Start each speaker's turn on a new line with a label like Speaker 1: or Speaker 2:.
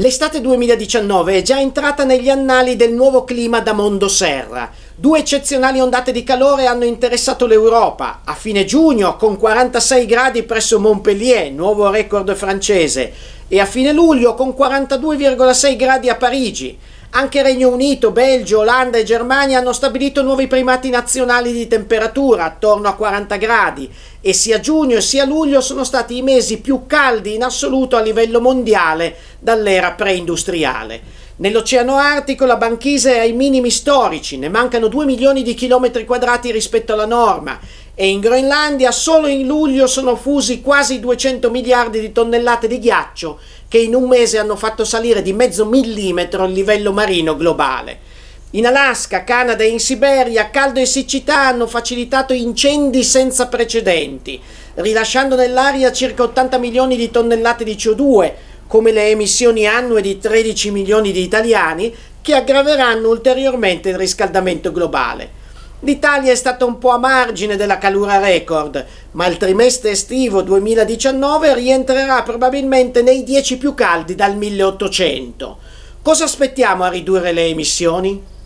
Speaker 1: L'estate 2019 è già entrata negli annali del nuovo clima da mondo serra. Due eccezionali ondate di calore hanno interessato l'Europa. A fine giugno, con 46 gradi presso Montpellier, nuovo record francese, e a fine luglio, con 42,6 gradi a Parigi. Anche Regno Unito, Belgio, Olanda e Germania hanno stabilito nuovi primati nazionali di temperatura, attorno a 40 gradi, e sia giugno sia luglio sono stati i mesi più caldi in assoluto a livello mondiale dall'era preindustriale. Nell'Oceano Artico la banchisa è ai minimi storici, ne mancano 2 milioni di chilometri quadrati rispetto alla norma e in Groenlandia solo in luglio sono fusi quasi 200 miliardi di tonnellate di ghiaccio che in un mese hanno fatto salire di mezzo millimetro il livello marino globale. In Alaska, Canada e in Siberia caldo e siccità hanno facilitato incendi senza precedenti, rilasciando nell'aria circa 80 milioni di tonnellate di CO2, come le emissioni annue di 13 milioni di italiani, che aggraveranno ulteriormente il riscaldamento globale. L'Italia è stata un po' a margine della calura record, ma il trimestre estivo 2019 rientrerà probabilmente nei 10 più caldi dal 1800. Cosa aspettiamo a ridurre le emissioni?